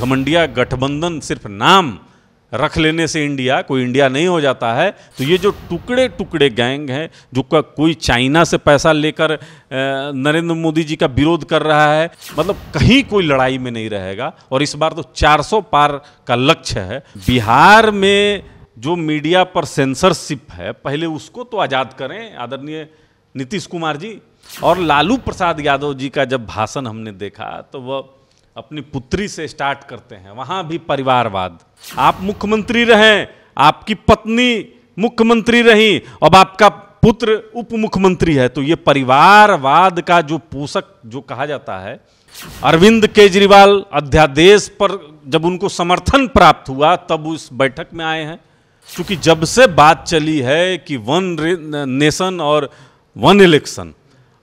घमंडिया गठबंधन सिर्फ नाम रख लेने से इंडिया कोई इंडिया नहीं हो जाता है तो ये जो टुकड़े टुकड़े गैंग हैं जो का कोई चाइना से पैसा लेकर नरेंद्र मोदी जी का विरोध कर रहा है मतलब कहीं कोई लड़ाई में नहीं रहेगा और इस बार तो 400 पार का लक्ष्य है बिहार में जो मीडिया पर सेंसरशिप है पहले उसको तो आज़ाद करें आदरणीय नीतीश कुमार जी और लालू प्रसाद यादव जी का जब भाषण हमने देखा तो वह अपनी पुत्री से स्टार्ट करते हैं वहां भी परिवारवाद आप मुख्यमंत्री रहें आपकी पत्नी मुख्यमंत्री रही अब आपका पुत्र उप मुख्यमंत्री है तो ये परिवारवाद का जो पोषक जो कहा जाता है अरविंद केजरीवाल अध्यादेश पर जब उनको समर्थन प्राप्त हुआ तब उस बैठक में आए हैं क्योंकि जब से बात चली है कि वन नेशन और वन इलेक्शन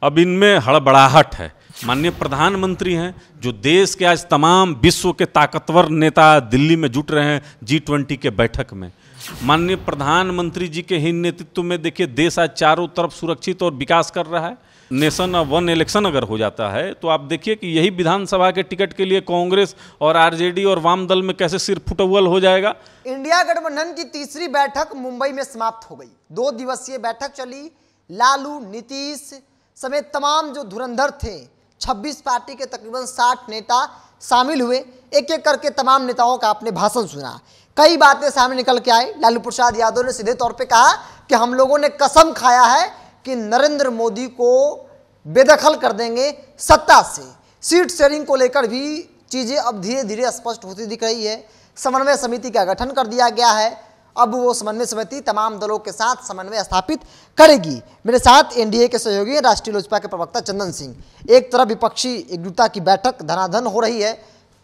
अब इनमें हड़बड़ाहट है माननीय प्रधानमंत्री हैं जो देश के आज तमाम विश्व के ताकतवर नेता दिल्ली में जुट रहे हैं जी ट्वेंटी के बैठक में माननीय प्रधानमंत्री जी के ही नेतृत्व में देखिए देश आज चारों तरफ सुरक्षित और विकास कर रहा है नेशन ऑफ वन इलेक्शन अगर हो जाता है तो आप देखिए कि यही विधानसभा के टिकट के लिए कांग्रेस और आरजेडी और वाम दल में कैसे सिर फुटवल हो जाएगा इंडिया गठबंधन की तीसरी बैठक मुंबई में समाप्त हो गई दो दिवसीय बैठक चली लालू नीतीश समेत तमाम जो धुरंधर थे 26 पार्टी के तकरीबन 60 नेता शामिल हुए एक एक करके तमाम नेताओं का आपने भाषण सुना कई बातें सामने निकल के आई लालू प्रसाद यादव ने सीधे तौर पे कहा कि हम लोगों ने कसम खाया है कि नरेंद्र मोदी को बेदखल कर देंगे सत्ता से सीट शेयरिंग को लेकर भी चीज़ें अब धीरे धीरे स्पष्ट होती दिख रही है समन्वय समिति का गठन कर दिया गया है अब वो समन्वय समिति तमाम दलों के साथ समन्वय स्थापित करेगी मेरे साथ एनडीए के सहयोगी राष्ट्रीय लोजपा के प्रवक्ता चंदन सिंह एक तरफ विपक्षी एकजुटता की बैठक धनाधन हो रही है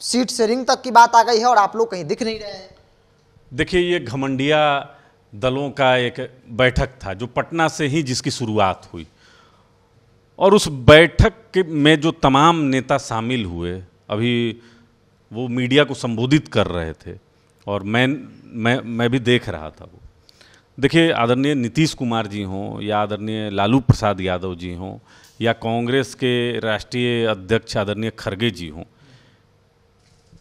सीट शेयरिंग तक की बात आ गई है और आप लोग कहीं दिख नहीं रहे हैं देखिए ये घमंडिया दलों का एक बैठक था जो पटना से ही जिसकी शुरुआत हुई और उस बैठक के में जो तमाम नेता शामिल हुए अभी वो मीडिया को संबोधित कर रहे थे और मैं मैं मैं भी देख रहा था वो देखिए आदरणीय नीतीश कुमार जी हों या आदरणीय लालू प्रसाद यादव जी हों या कांग्रेस के राष्ट्रीय अध्यक्ष आदरणीय खरगे जी हों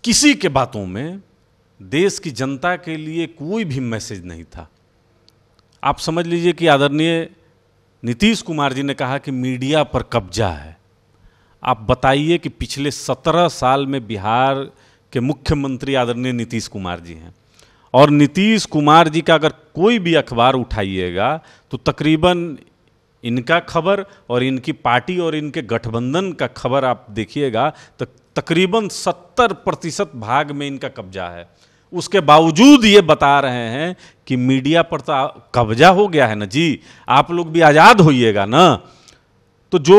किसी के बातों में देश की जनता के लिए कोई भी मैसेज नहीं था आप समझ लीजिए कि आदरणीय नीतीश कुमार जी ने कहा कि मीडिया पर कब्जा है आप बताइए कि पिछले सत्रह साल में बिहार के मुख्यमंत्री आदरणीय नीतीश कुमार जी हैं और नीतीश कुमार जी का अगर कोई भी अखबार उठाइएगा तो तकरीबन इनका खबर और इनकी पार्टी और इनके गठबंधन का खबर आप देखिएगा तो तकरीबन सत्तर प्रतिशत भाग में इनका कब्जा है उसके बावजूद ये बता रहे हैं कि मीडिया पर तो कब्जा हो गया है ना जी आप लोग भी आज़ाद होइएगा ना तो जो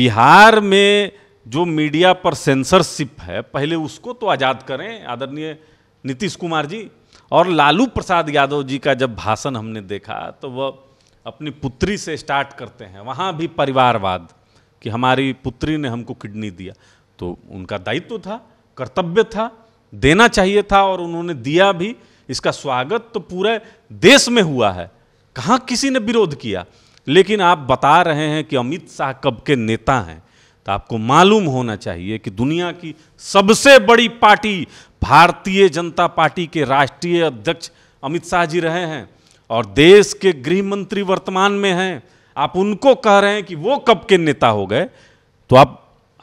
बिहार में जो मीडिया पर सेंसरशिप है पहले उसको तो आज़ाद करें आदरणीय नीतीश कुमार जी और लालू प्रसाद यादव जी का जब भाषण हमने देखा तो वह अपनी पुत्री से स्टार्ट करते हैं वहाँ भी परिवारवाद कि हमारी पुत्री ने हमको किडनी दिया तो उनका दायित्व था कर्तव्य था देना चाहिए था और उन्होंने दिया भी इसका स्वागत तो पूरे देश में हुआ है कहाँ किसी ने विरोध किया लेकिन आप बता रहे हैं कि अमित शाह कब के नेता हैं तो आपको मालूम होना चाहिए कि दुनिया की सबसे बड़ी पार्टी भारतीय जनता पार्टी के राष्ट्रीय अध्यक्ष अमित शाह जी रहे हैं और देश के गृह मंत्री वर्तमान में हैं आप उनको कह रहे हैं कि वो कब के नेता हो गए तो आप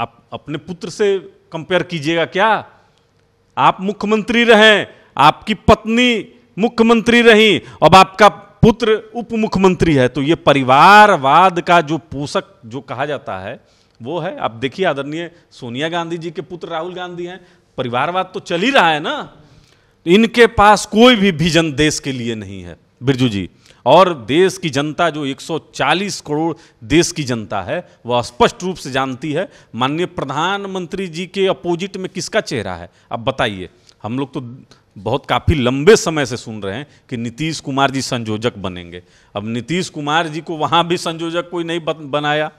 आप अपने पुत्र से कंपेयर कीजिएगा क्या आप मुख्यमंत्री रहे आपकी पत्नी मुख्यमंत्री रही अब आपका पुत्र उप मुख्यमंत्री है तो ये परिवारवाद का जो पोषक जो कहा जाता है वो है आप देखिए आदरणीय सोनिया गांधी जी के पुत्र राहुल गांधी हैं परिवारवाद तो चल ही रहा है ना इनके पास कोई भी विजन देश के लिए नहीं है बिरजू जी और देश की जनता जो 140 करोड़ देश की जनता है वह स्पष्ट रूप से जानती है माननीय प्रधानमंत्री जी के अपोजिट में किसका चेहरा है अब बताइए हम लोग तो बहुत काफ़ी लंबे समय से सुन रहे हैं कि नीतीश कुमार जी संयोजक बनेंगे अब नीतीश कुमार जी को वहाँ भी संयोजक कोई नहीं बनाया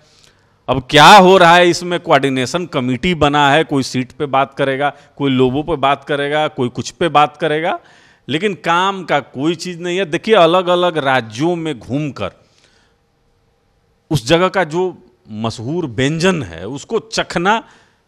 अब क्या हो रहा है इसमें कोऑर्डिनेशन कमेटी बना है कोई सीट पे बात करेगा कोई लोगों पे बात करेगा कोई कुछ पे बात करेगा लेकिन काम का कोई चीज़ नहीं है देखिए अलग अलग राज्यों में घूमकर उस जगह का जो मशहूर व्यंजन है उसको चखना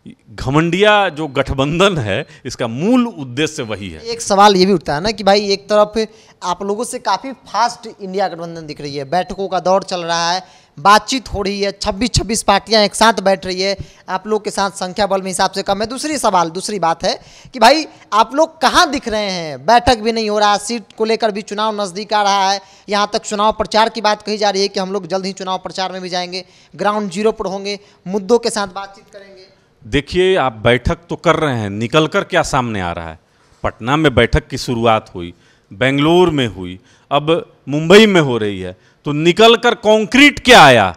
घमंडिया जो गठबंधन है इसका मूल उद्देश्य वही है एक सवाल ये भी उठता है ना कि भाई एक तरफ आप लोगों से काफ़ी फास्ट इंडिया गठबंधन दिख रही है बैठकों का दौर चल रहा है बातचीत हो रही है छब्बीस छब्बीस पार्टियां एक साथ बैठ रही है आप लोग के साथ संख्या बल में हिसाब से कम है दूसरी सवाल दूसरी बात है कि भाई आप लोग कहाँ दिख रहे हैं बैठक भी नहीं हो रहा सीट को लेकर भी चुनाव नज़दीक आ रहा है यहाँ तक चुनाव प्रचार की बात कही जा रही है कि हम लोग जल्द ही चुनाव प्रचार में भी जाएंगे ग्राउंड जीरो पर होंगे मुद्दों के साथ बातचीत करेंगे देखिए आप बैठक तो कर रहे हैं निकल कर क्या सामने आ रहा है पटना में बैठक की शुरुआत हुई बेंगलोर में हुई अब मुंबई में हो रही है तो निकल कर कॉन्क्रीट क्या आया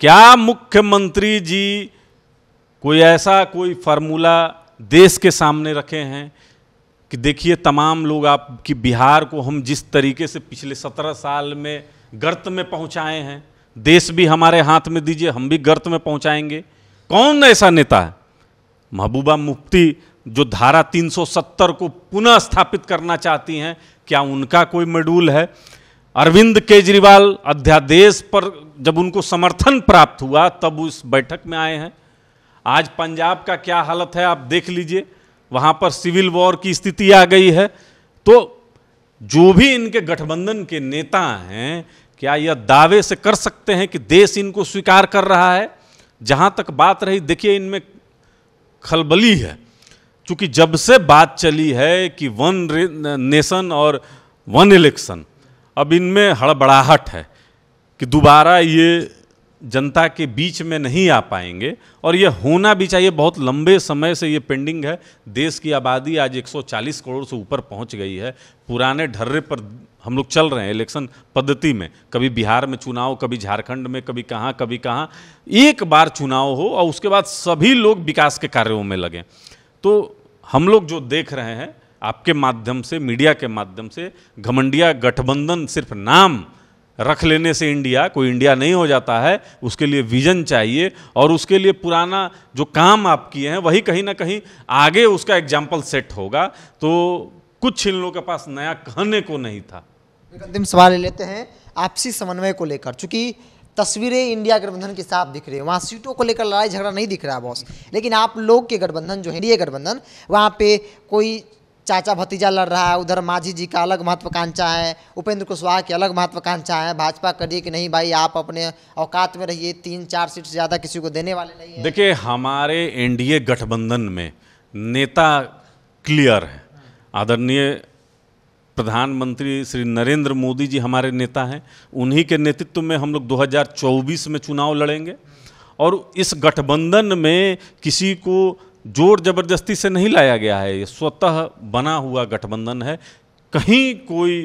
क्या मुख्यमंत्री जी कोई ऐसा कोई फार्मूला देश के सामने रखे हैं कि देखिए तमाम लोग आपकी बिहार को हम जिस तरीके से पिछले सत्रह साल में गर्त में पहुंचाए हैं देश भी हमारे हाथ में दीजिए हम भी गर्त में पहुंचाएंगे कौन ऐसा नेता है महबूबा मुफ्ती जो धारा 370 को पुनः स्थापित करना चाहती हैं क्या उनका कोई मेडूल है अरविंद केजरीवाल अध्यादेश पर जब उनको समर्थन प्राप्त हुआ तब उस बैठक में आए हैं आज पंजाब का क्या हालत है आप देख लीजिए वहाँ पर सिविल वॉर की स्थिति आ गई है तो जो भी इनके गठबंधन के नेता हैं क्या यह दावे से कर सकते हैं कि देश इनको स्वीकार कर रहा है जहाँ तक बात रही देखिए इनमें खलबली है क्योंकि जब से बात चली है कि वन नेशन और वन इलेक्शन अब इनमें हड़बड़ाहट है कि दोबारा ये जनता के बीच में नहीं आ पाएंगे और ये होना भी चाहिए बहुत लंबे समय से ये पेंडिंग है देश की आबादी आज 140 करोड़ से ऊपर पहुंच गई है पुराने ढर्रे पर हम लोग चल रहे हैं इलेक्शन पद्धति में कभी बिहार में चुनाव कभी झारखंड में कभी कहाँ कभी कहाँ एक बार चुनाव हो और उसके बाद सभी लोग विकास के कार्यों में लगें तो हम लोग जो देख रहे हैं आपके माध्यम से मीडिया के माध्यम से घमंडिया गठबंधन सिर्फ नाम रख लेने से इंडिया कोई इंडिया नहीं हो जाता है उसके लिए विजन चाहिए और उसके लिए पुराना जो काम आप किए हैं वही कहीं ना कहीं आगे उसका एग्जाम्पल सेट होगा तो कुछ इन लोगों के पास नया कहने को नहीं था अंतिम सवाल ले लेते हैं आपसी समन्वय को लेकर चूंकि तस्वीरें इंडिया गठबंधन के साथ दिख रही है वहाँ सीटों को लेकर लड़ाई झगड़ा नहीं दिख रहा बॉस लेकिन आप लोग के गठबंधन जो है इंडिया गठबंधन वहाँ पे कोई चाचा भतीजा लड़ रहा है उधर माझी जी का अलग महत्वाकांक्षा है उपेंद्र कुशवाहा की अलग महत्वाकांक्षा है भाजपा करिए कि नहीं भाई आप अपने औकात में रहिए तीन चार सीट से ज़्यादा किसी को देने वाले नहीं देखिए हमारे एनडीए गठबंधन में नेता क्लियर है आदरणीय प्रधानमंत्री श्री नरेंद्र मोदी जी हमारे नेता हैं उन्हीं के नेतृत्व में हम लोग दो में चुनाव लड़ेंगे और इस गठबंधन में किसी को जोर जबरदस्ती से नहीं लाया गया है ये स्वतः बना हुआ गठबंधन है कहीं कोई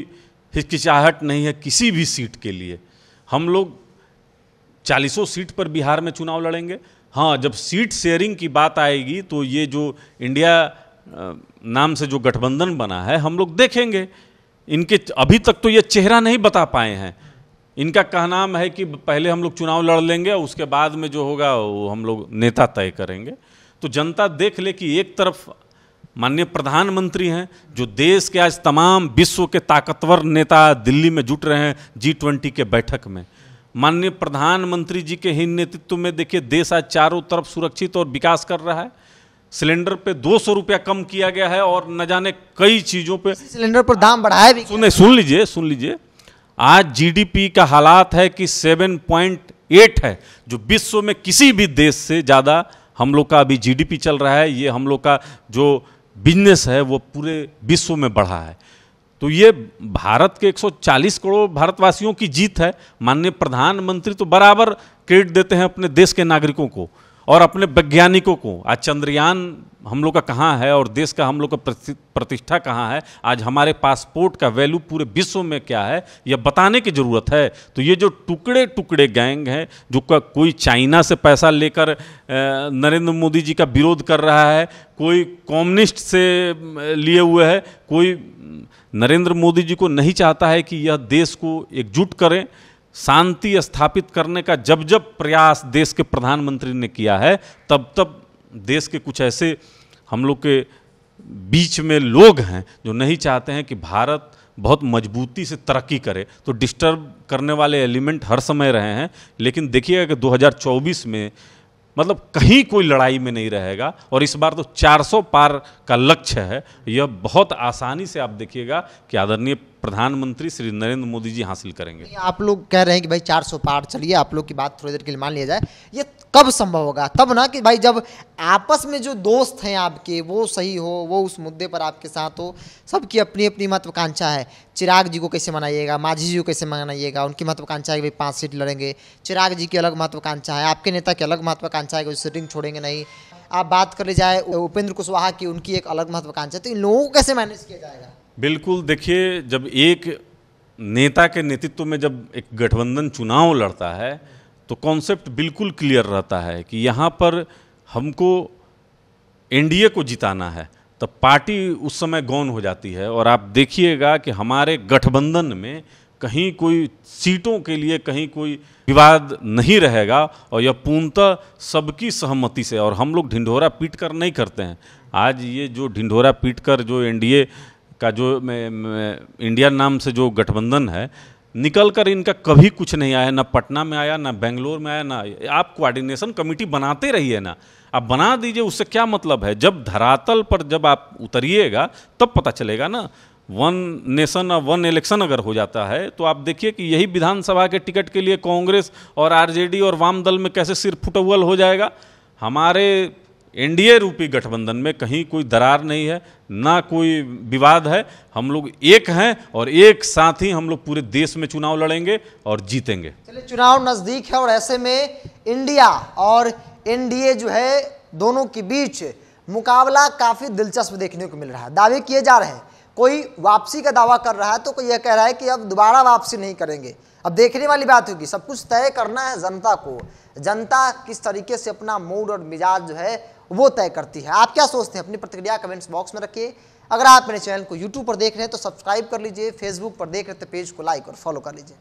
हिचकिचाहट नहीं है किसी भी सीट के लिए हम लोग चालीसों सीट पर बिहार में चुनाव लड़ेंगे हाँ जब सीट शेयरिंग की बात आएगी तो ये जो इंडिया नाम से जो गठबंधन बना है हम लोग देखेंगे इनके अभी तक तो ये चेहरा नहीं बता पाए हैं इनका कहना है कि पहले हम लोग चुनाव लड़ लेंगे उसके बाद में जो होगा वो हम लोग नेता तय करेंगे तो जनता देख ले कि एक तरफ माननीय प्रधानमंत्री हैं जो देश के आज तमाम विश्व के ताकतवर नेता दिल्ली में जुट रहे हैं जी ट्वेंटी के बैठक में माननीय प्रधानमंत्री जी के ही नेतृत्व में देखिए देश आज चारों तरफ सुरक्षित और विकास कर रहा है सिलेंडर पे दो सौ रुपया कम किया गया है और न जाने कई चीज़ों पे सिलेंडर पर दाम बढ़ाया भी सुने सुन लीजिए सुन लीजिए आज जीडीपी का हालात है कि 7.8 है जो विश्व में किसी भी देश से ज़्यादा हम लोग का अभी जीडीपी चल रहा है ये हम लोग का जो बिजनेस है वो पूरे विश्व में बढ़ा है तो ये भारत के 140 करोड़ भारतवासियों की जीत है माननीय प्रधानमंत्री तो बराबर क्रेडिट देते हैं अपने देश के नागरिकों को और अपने वैज्ञानिकों को आज चंद्रयान हम लोग का कहाँ है और देश का हम लोग का प्रतिष्ठा कहाँ है आज हमारे पासपोर्ट का वैल्यू पूरे विश्व में क्या है यह बताने की ज़रूरत है तो ये जो टुकड़े टुकड़े गैंग हैं जो का कोई चाइना से पैसा लेकर नरेंद्र मोदी जी का विरोध कर रहा है कोई कम्युनिस्ट से लिए हुए है कोई नरेंद्र मोदी जी को नहीं चाहता है कि यह देश को एकजुट करें शांति स्थापित करने का जब जब प्रयास देश के प्रधानमंत्री ने किया है तब तब देश के कुछ ऐसे हम लोग के बीच में लोग हैं जो नहीं चाहते हैं कि भारत बहुत मजबूती से तरक्की करे तो डिस्टर्ब करने वाले एलिमेंट हर समय रहे हैं लेकिन देखिएगा कि 2024 में मतलब कहीं कोई लड़ाई में नहीं रहेगा और इस बार तो 400 पार का लक्ष्य है यह बहुत आसानी से आप देखिएगा कि आदरणीय प्रधानमंत्री श्री नरेंद्र मोदी जी हासिल करेंगे आप लोग कह रहे हैं कि भाई 400 पार चलिए आप लोग की बात थोड़ी देर के लिए मान लिया जाए ये कब संभव होगा तब ना कि भाई जब आपस में जो दोस्त हैं आपके वो सही हो वो उस मुद्दे पर आपके साथ हो सबकी अपनी अपनी महत्वाकांक्षा है चिराग जी को कैसे मनाइएगा माझी जी को कैसे मनाइएगा उनकी महत्वाकांक्षा है कि भाई पाँच सीट लड़ेंगे चिराग जी की अलग महत्वाकांक्षा है आपके नेता की अलग महत्वाकांक्षा है कि सीटिंग छोड़ेंगे नहीं आप बात कर ले जाए उपेंद्र कुशवाहा की उनकी एक अलग महत्वाकांक्षा तो इन लोगों को कैसे मैनेज किया जाएगा बिल्कुल देखिए जब एक नेता के नेतृत्व में जब एक गठबंधन चुनाव लड़ता है तो कॉन्सेप्ट बिल्कुल क्लियर रहता है कि यहाँ पर हमको एनडीए को जिताना है तब पार्टी उस समय गौन हो जाती है और आप देखिएगा कि हमारे गठबंधन में कहीं कोई सीटों के लिए कहीं कोई विवाद नहीं रहेगा और यह पूर्णतः सबकी सहमति से और हम लोग ढिंढोरा पीट कर नहीं करते हैं आज ये जो ढिंढोरा पीट कर जो एनडीए का जो में, में, इंडिया नाम से जो गठबंधन है निकल कर इनका कभी कुछ नहीं आया ना पटना में आया ना बेंगलोर में आया ना आप कोऑर्डिनेशन कमेटी बनाते रहिए ना आप बना दीजिए उससे क्या मतलब है जब धरातल पर जब आप उतरिएगा तब पता चलेगा ना वन नेशन और वन इलेक्शन अगर हो जाता है तो आप देखिए कि यही विधानसभा के टिकट के लिए कांग्रेस और आरजेडी और वाम दल में कैसे सिर फुटवल हो जाएगा हमारे एनडीए रूपी गठबंधन में कहीं कोई दरार नहीं है ना कोई विवाद है हम लोग एक हैं और एक साथ ही हम लोग पूरे देश में चुनाव लड़ेंगे और जीतेंगे चलिए चुनाव नज़दीक है और ऐसे में इंडिया और एनडीए जो है दोनों के बीच मुकाबला काफ़ी दिलचस्प देखने को मिल रहा है दावे किए जा रहे हैं कोई वापसी का दावा कर रहा है तो कोई यह कह रहा है कि अब दोबारा वापसी नहीं करेंगे अब देखने वाली बात होगी सब कुछ तय करना है जनता को जनता किस तरीके से अपना मूड और मिजाज जो है वो तय करती है आप क्या सोचते हैं अपनी प्रतिक्रिया कमेंट्स बॉक्स में रखिए अगर आप मेरे चैनल को यूट्यूब पर देख रहे हैं तो सब्सक्राइब कर लीजिए फेसबुक पर देख रहे हैं तो पेज को लाइक और फॉलो कर लीजिए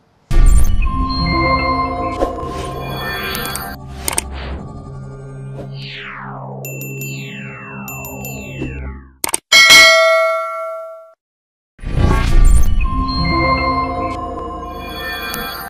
Yeah.